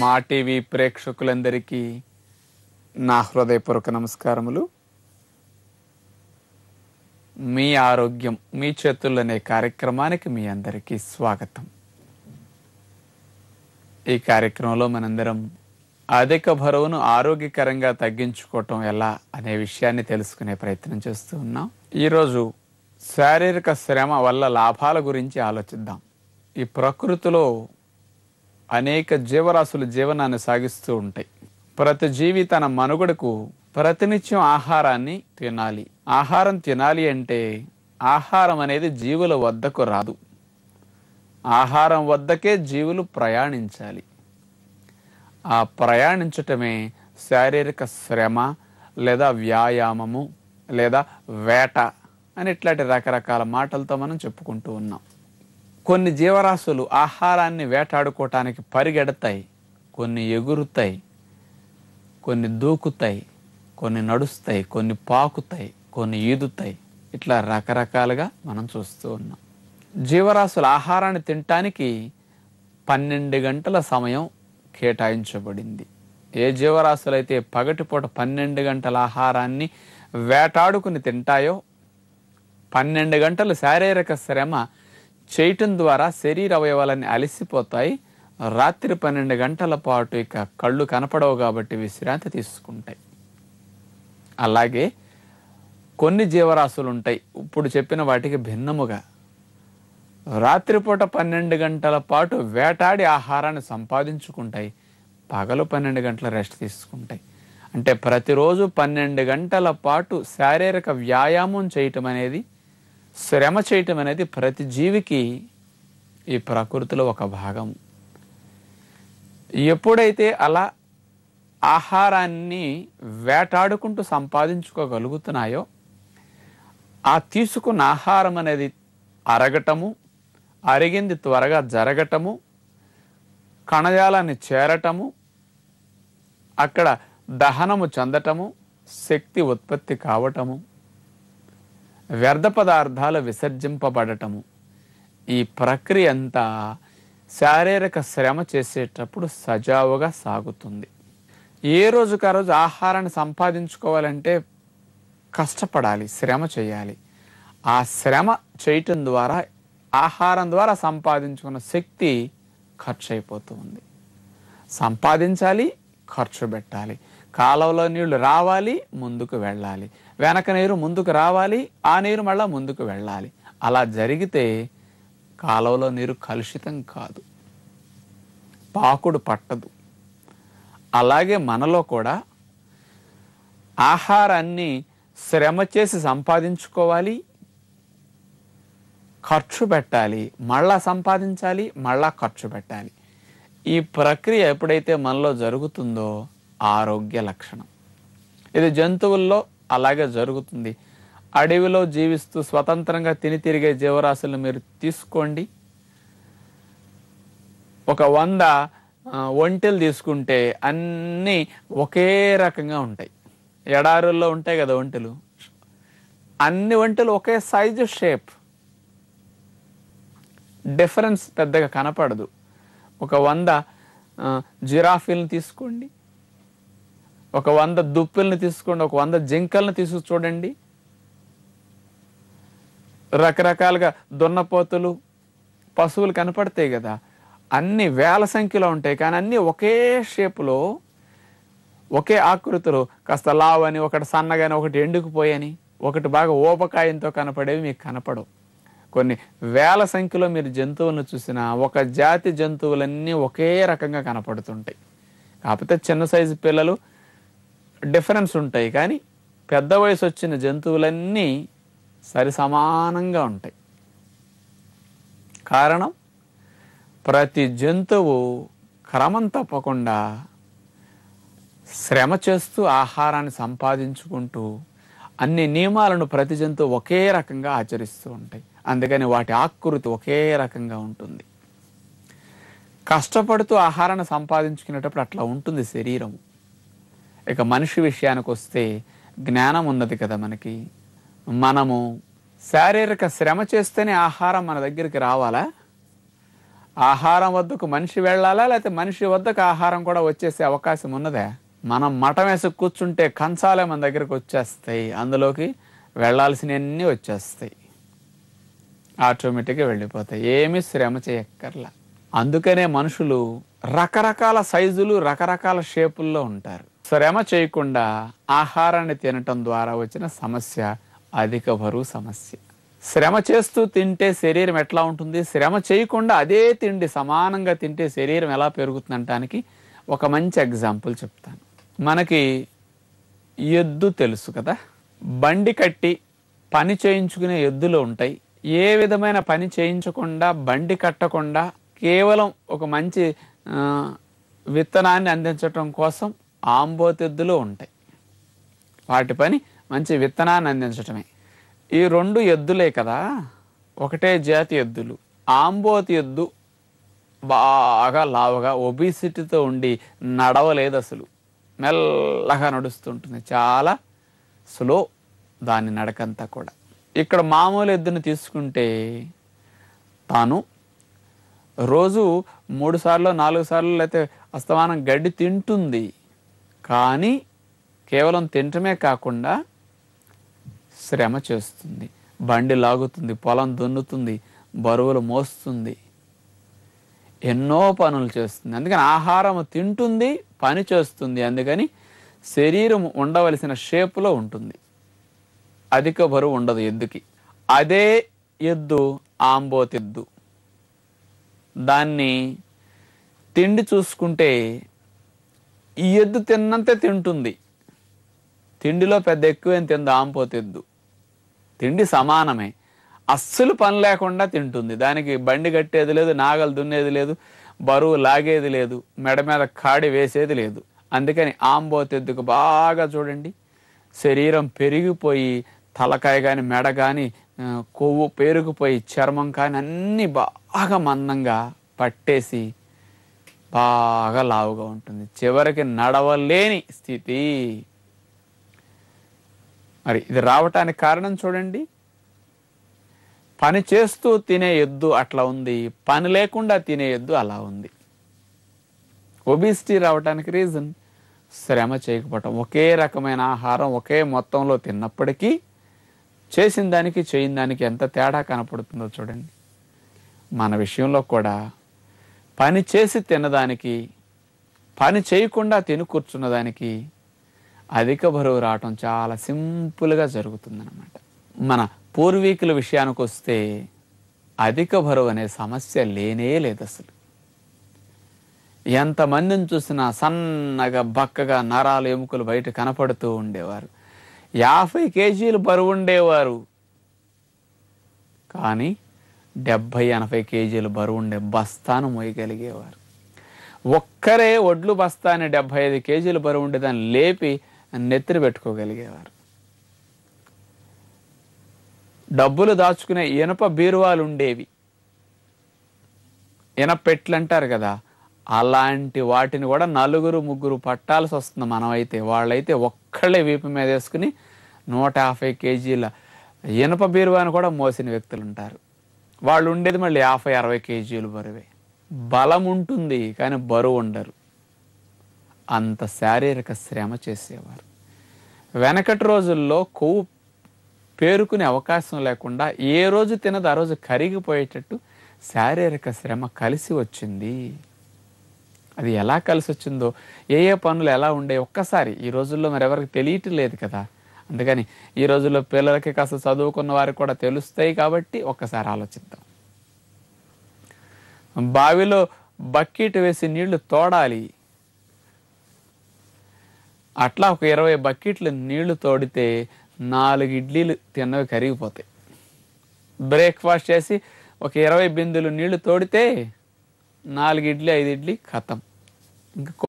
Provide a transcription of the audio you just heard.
మా టీవీ ప్రేక్షకులందరికీ నా హృదయపూర్వక నమస్కారములు మీ ఆరోగ్యం మీ చేతుల్లోనే కార్యక్రమానికి మీ అందరికీ స్వాగతం ఈ కార్యక్రమంలో మనందరం అధిక బరువును ఆరోగ్యకరంగా తగ్గించుకోవటం ఎలా అనే విషయాన్ని తెలుసుకునే ప్రయత్నం చేస్తూ ఉన్నాం ఈరోజు శారీరక శ్రమ వల్ల లాభాల గురించి ఆలోచిద్దాం ఈ ప్రకృతిలో అనేక జీవరాశుల జీవనాన్ని సాగిస్తూ ఉంటాయి ప్రతి జీవి తన మనుగడకు ప్రతినిత్యం ఆహారాన్ని తినాలి ఆహారం తినాలి అంటే ఆహారం అనేది జీవుల వద్దకు రాదు ఆహారం వద్దకే జీవులు ప్రయాణించాలి ఆ ప్రయాణించటమే శారీరక శ్రమ లేదా వ్యాయామము లేదా వేట అని ఇట్లాంటి రకరకాల మాటలతో మనం చెప్పుకుంటూ ఉన్నాం కొన్ని జీవరాశులు ఆహారాన్ని వేటాడుకోవటానికి పరిగెడతాయి కొన్ని ఎగురుతాయి కొన్ని దూకుతాయి కొన్ని నడుస్తాయి కొన్ని పాకుతాయి కొన్ని ఈదుతాయి ఇట్లా రకరకాలుగా మనం చూస్తూ ఉన్నాం జీవరాశుల ఆహారాన్ని తినటానికి పన్నెండు గంటల సమయం కేటాయించబడింది ఏ జీవరాశులైతే పగటిపూట పన్నెండు గంటల ఆహారాన్ని వేటాడుకుని తింటాయో పన్నెండు గంటలు శారీరక శ్రమ చేయటం ద్వారా శరీర అవయవాలన్నీ అలసిపోతాయి రాత్రి పన్నెండు గంటల పాటు ఇక కళ్ళు కనపడవు కాబట్టి విశ్రాంతి తీసుకుంటాయి అలాగే కొన్ని జీవరాశులు ఉంటాయి ఇప్పుడు చెప్పిన వాటికి భిన్నముగా రాత్రిపూట పన్నెండు గంటల పాటు వేటాడి ఆహారాన్ని సంపాదించుకుంటాయి పగలు పన్నెండు గంటల రెస్ట్ తీసుకుంటాయి అంటే ప్రతిరోజు పన్నెండు గంటల పాటు శారీరక వ్యాయామం చేయటం అనేది శ్రమ చేయటం అనేది ప్రతి జీవికి ఈ ప్రకృతిలో ఒక భాగం ఎప్పుడైతే అలా ఆహారాన్ని వేటాడుకుంటూ సంపాదించుకోగలుగుతున్నాయో ఆ తీసుకున్న ఆహారం అనేది అరగటము అరిగింది త్వరగా జరగటము కణజాలాన్ని చేరటము అక్కడ దహనము చెందటము శక్తి ఉత్పత్తి కావటము వ్యర్థ పదార్థాలు విసర్జింపబడటము ఈ ప్రక్రియ అంతా శారీరక శ్రమ చేసేటప్పుడు సజావుగా సాగుతుంది ఏ రోజుకు ఆ రోజు ఆహారాన్ని సంపాదించుకోవాలంటే కష్టపడాలి శ్రమ చేయాలి ఆ శ్రమ చేయటం ద్వారా ఆహారం ద్వారా సంపాదించుకున్న శక్తి ఖర్చు అయిపోతూ ఉంది సంపాదించాలి ఖర్చు పెట్టాలి కాలంలో నీళ్లు రావాలి ముందుకు వెళ్ళాలి వెనక నీరు ముందుకు రావాలి ఆ నీరు మళ్ళీ ముందుకు వెళ్ళాలి అలా జరిగితే కాలువలో నీరు కలుషితం కాదు పాకుడు పట్టదు అలాగే మనలో కూడా ఆహారాన్ని శ్రమ చేసి సంపాదించుకోవాలి ఖర్చు పెట్టాలి మళ్ళా సంపాదించాలి మళ్ళా ఖర్చు పెట్టాలి ఈ ప్రక్రియ ఎప్పుడైతే మనలో జరుగుతుందో ఆరోగ్య లక్షణం ఇది జంతువుల్లో అలాగే జరుగుతుంది అడవిలో జీవిస్తూ స్వతంత్రంగా తిని తిరిగే జీవరాశులను మీరు తీసుకోండి ఒక వంద ఒంటెలు తీసుకుంటే అన్నీ ఒకే రకంగా ఉంటాయి ఎడారుల్లో ఉంటాయి కదా ఒంటెలు అన్ని ఒంటెలు ఒకే సైజు షేప్ డిఫరెన్స్ పెద్దగా కనపడదు ఒక వంద జిరాఫీలను తీసుకోండి ఒక వంద దుప్పిల్ని తీసుకోండి ఒక వంద జింకల్ని తీసు చూడండి రకరకాలుగా దున్నపోతులు పశువులు కనపడతాయి కదా అన్ని వేల సంఖ్యలో ఉంటాయి కానీ అన్నీ ఒకే షేపులో ఒకే ఆకృతులు కాస్త లావని ఒకటి సన్నగాని ఒకటి ఎండుకుపోయని ఒకటి బాగా ఓపకాయంతో కనపడేవి మీకు కనపడవు కొన్ని వేల సంఖ్యలో మీరు జంతువులను చూసినా ఒక జాతి జంతువులన్నీ ఒకే రకంగా కనపడుతుంటాయి కాకపోతే చిన్న సైజు పిల్లలు డిఫరెన్స్ ఉంటాయి కానీ పెద్ద వయసు వచ్చిన జంతువులన్నీ సరి సమానంగా ఉంటాయి కారణం ప్రతి జంతువు క్రమం తప్పకుండా శ్రమ చేస్తూ ఆహారాన్ని సంపాదించుకుంటూ అన్ని నియమాలను ప్రతి జంతువు ఒకే రకంగా ఆచరిస్తూ ఉంటాయి అందుకని వాటి ఆకృతి ఒకే రకంగా ఉంటుంది కష్టపడుతూ ఆహారాన్ని సంపాదించుకునేటప్పుడు అట్లా ఉంటుంది శరీరము ఇక మనిషి విషయానికి వస్తే జ్ఞానం ఉన్నది కదా మనకి మనము శారీరక శ్రమ చేస్తేనే ఆహారం మన దగ్గరికి రావాలా ఆహారం వద్దకు మనిషి వెళ్ళాలా లేకపోతే మనిషి వద్దకు ఆహారం కూడా వచ్చేసే అవకాశం ఉన్నదా మనం మఠం వేసి కూర్చుంటే కంచాలే మన దగ్గరికి వచ్చేస్తాయి అందులోకి వెళ్ళాల్సినవన్నీ వచ్చేస్తాయి ఆటోమేటిక్గా వెళ్ళిపోతాయి ఏమి శ్రమ చేయక్కర్లా అందుకనే మనుషులు రకరకాల సైజులు రకరకాల షేపుల్లో ఉంటారు శ్రమ చేయకుండా ఆహారాన్ని తినటం ద్వారా వచ్చిన సమస్య అధిక బరువు సమస్య శ్రమ చేస్తూ తింటే శరీరం ఎట్లా ఉంటుంది శ్రమ చేయకుండా అదే తిండి సమానంగా తింటే శరీరం ఎలా పెరుగుతుంది ఒక మంచి ఎగ్జాంపుల్ చెప్తాను మనకి ఎద్దు తెలుసు కదా బండి కట్టి పని చేయించుకునే ఎద్దులు ఉంటాయి ఏ విధమైన పని చేయించకుండా బండి కట్టకుండా కేవలం ఒక మంచి విత్తనాన్ని అందించటం కోసం ఆంబోతెద్దులు ఉంటాయి వాటి పని మంచి విత్తనాన్ని అందించటమే ఈ రెండు ఎద్దులే కదా ఒకటే జాతి ఎద్దులు ఆంబోతి ఎద్దు బాగా లావుగా ఒబిసిటీతో ఉండి నడవలేదు అసలు మెల్లగా నడుస్తుంటుంది చాలా స్లో దాని నడకంతా కూడా ఇక్కడ మామూలు ఎద్దును తీసుకుంటే తాను రోజు మూడు సార్లు నాలుగు సార్లు లేకపోతే అస్తమానం గడ్డి తింటుంది కానీ కేవలం తినటమే కాకుండా శ్రమ చేస్తుంది బండి లాగుతుంది పొలం దున్నుతుంది బరువులు మోస్తుంది ఎన్నో పనులు చేస్తుంది అందుకని ఆహారం తింటుంది పని చేస్తుంది అందుకని శరీరం ఉండవలసిన షేపులో ఉంటుంది అధిక బరువు ఉండదు ఎద్దుకి అదే ఎద్దు ఆంబోతిద్దు దాన్ని తిండి చూసుకుంటే ఈ ఎద్దు తిన్నంతే తింటుంది తిండిలో పెద్ద ఎక్కువేం తిందు ఆంపోతెద్దు తిండి సమానమే అస్సలు పని లేకుండా తింటుంది దానికి బండి కట్టేది లేదు నాగలు దున్నేది లేదు బరువు లాగేది లేదు మెడ మీద కాడి వేసేది లేదు అందుకని ఆంబోతెద్దుకు బాగా చూడండి శరీరం పెరిగిపోయి తలకాయ కానీ మెడ కానీ కొవ్వు పేరుకుపోయి చర్మం కానీ అన్నీ బాగా మందంగా పట్టేసి బాగా లావుగా ఉంటుంది చివరికి నడవలేని స్థితి మరి ఇది రావటానికి కారణం చూడండి పని చేస్తూ తినే ఎద్దు అట్లా ఉంది పని లేకుండా తినే ఎద్దు అలా ఉంది ఒబిసిటీ రావటానికి రీజన్ శ్రమ చేయకపోవటం ఒకే రకమైన ఆహారం ఒకే మొత్తంలో తిన్నప్పటికీ చేసిన దానికి చేయని దానికి ఎంత తేడా కనపడుతుందో చూడండి మన విషయంలో కూడా పని చేసి తినదానికి పని చేయకుండా తిని కూర్చున్నదానికి అధిక బరువు రావటం చాలా సింపుల్గా జరుగుతుందన్నమాట మన పూర్వీకుల విషయానికి వస్తే అధిక బరువు అనే సమస్య లేనే లేదు అసలు ఎంతమందిని చూసినా సన్నగా బక్కగా నరాలు ఎముకలు బయట కనపడుతూ ఉండేవారు యాభై కేజీలు బరువు ఉండేవారు కానీ డెబ్భై ఎనభై కేజీలు బరువు ఉండే బస్తాను మోయగలిగేవారు ఒక్కరే ఒడ్లు బస్తాని డెబ్భై ఐదు కేజీలు బరువు ఉండే దాన్ని లేపి నెత్తిరి పెట్టుకోగలిగేవారు డబ్బులు దాచుకునే ఇనప బీరువాలు ఉండేవి ఇనపెట్లు అంటారు కదా అలాంటి వాటిని కూడా నలుగురు ముగ్గురు పట్టాల్సి వస్తుంది మనమైతే వాళ్ళైతే ఒక్కళ్ళే వీపు మీద వేసుకుని నూట యాభై కేజీల ఇనప బీరువాని కూడా మోసిన వ్యక్తులు ఉంటారు వాళ్ళు ఉండేది మళ్ళీ యాభై అరవై కేజీలు బరువే బలం ఉంటుంది కానీ బరువు ఉండరు అంత శారీరక శ్రమ చేసేవారు వెనకటి రోజుల్లో కొవ్వు పేరుకునే అవకాశం లేకుండా ఏ రోజు తినదు ఆ రోజు కరిగిపోయేటట్టు శారీరక శ్రమ కలిసి వచ్చింది అది ఎలా కలిసి వచ్చిందో ఏ ఏ పనులు ఎలా ఉండే ఒక్కసారి ఈ రోజుల్లో ఎవరికి తెలియటం లేదు కదా అందుకని ఈ రోజుల్లో పిల్లలకి కాస్త చదువుకున్న వారికి కూడా తెలుస్తాయి కాబట్టి ఒక్కసారి ఆలోచిద్దాం బావిలో బకెట్ వేసి నీళ్లు తోడాలి అట్లా ఒక ఇరవై బకెట్లు నీళ్లు తోడితే నాలుగు ఇడ్లీలు తిన్నవి కరిగిపోతాయి బ్రేక్ఫాస్ట్ చేసి ఒక ఇరవై బిందులు నీళ్లు తోడితే నాలుగు ఇడ్లీ ఐదు ఇడ్లీ కథం ఇంకా